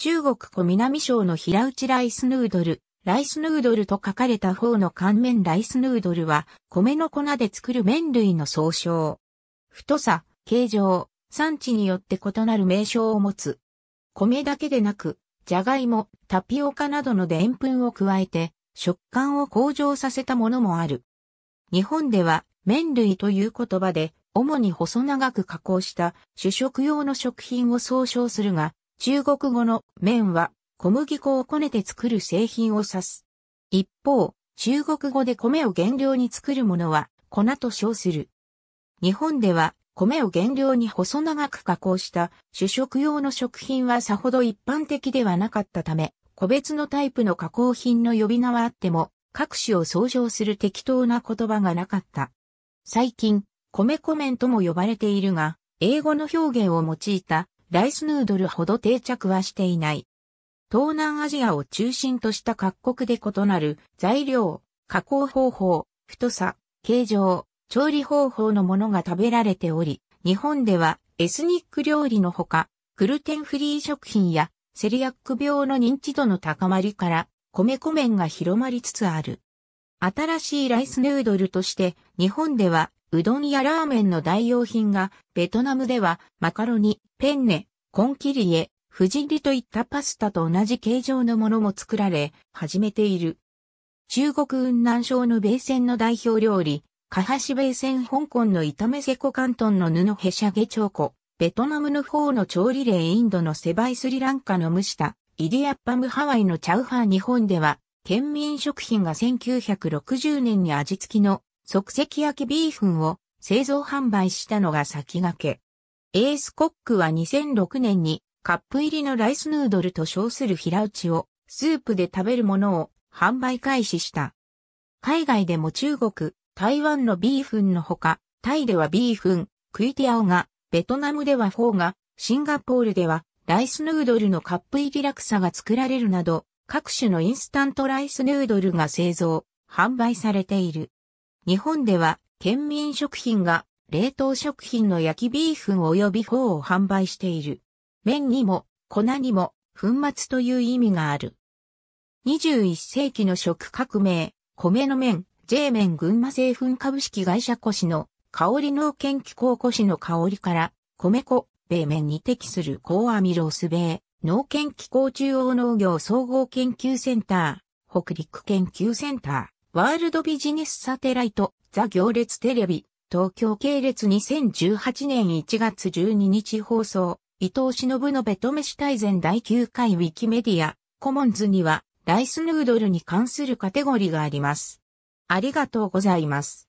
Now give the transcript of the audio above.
中国湖南省の平打ちライスヌードル、ライスヌードルと書かれた方の乾麺ライスヌードルは、米の粉で作る麺類の総称。太さ、形状、産地によって異なる名称を持つ。米だけでなく、じゃがいも、タピオカなどのでんぷんを加えて、食感を向上させたものもある。日本では、麺類という言葉で、主に細長く加工した主食用の食品を総称するが、中国語の麺は小麦粉をこねて作る製品を指す。一方、中国語で米を原料に作るものは粉と称する。日本では米を原料に細長く加工した主食用の食品はさほど一般的ではなかったため、個別のタイプの加工品の呼び名はあっても、各種を相乗する適当な言葉がなかった。最近、米メンとも呼ばれているが、英語の表現を用いたライスヌードルほど定着はしていない。東南アジアを中心とした各国で異なる材料、加工方法、太さ、形状、調理方法のものが食べられており、日本ではエスニック料理のほか、グルテンフリー食品やセリアック病の認知度の高まりから米粉麺が広まりつつある。新しいライスヌードルとして日本ではうどんやラーメンの代用品が、ベトナムでは、マカロニ、ペンネ、コンキリエ、フジリといったパスタと同じ形状のものも作られ、始めている。中国雲南省の米線の代表料理、カハシ米線香港の炒めセコ関東の布ヘシャゲチョコ、ベトナムの方の調理例インドのセバイスリランカの蒸した、イディアッパムハワイのチャウハー日本では、県民食品が1960年に味付きの即席焼きビーフンを製造販売したのが先駆け。エースコックは2006年にカップ入りのライスヌードルと称する平打ちをスープで食べるものを販売開始した。海外でも中国、台湾のビーフンのほか、タイではビーフン、クイティアオが、ベトナムではフォーが、シンガポールではライスヌードルのカップ入りラクサが作られるなど、各種のインスタントライスヌードルが製造、販売されている。日本では県民食品が冷凍食品の焼きビーフン及びフォーを販売している。麺にも粉にも粉末という意味がある。21世紀の食革命、米の麺、J 麺群馬製粉株式会社コシの香り農研機構コシの香りから米粉、米麺に適する高アミロス米、農研機構中央農業総合研究センター、北陸研究センター。ワールドビジネスサテライト、ザ行列テレビ、東京系列2018年1月12日放送、伊藤忍のベト飯大全第9回ウィキメディア、コモンズには、ライスヌードルに関するカテゴリーがあります。ありがとうございます。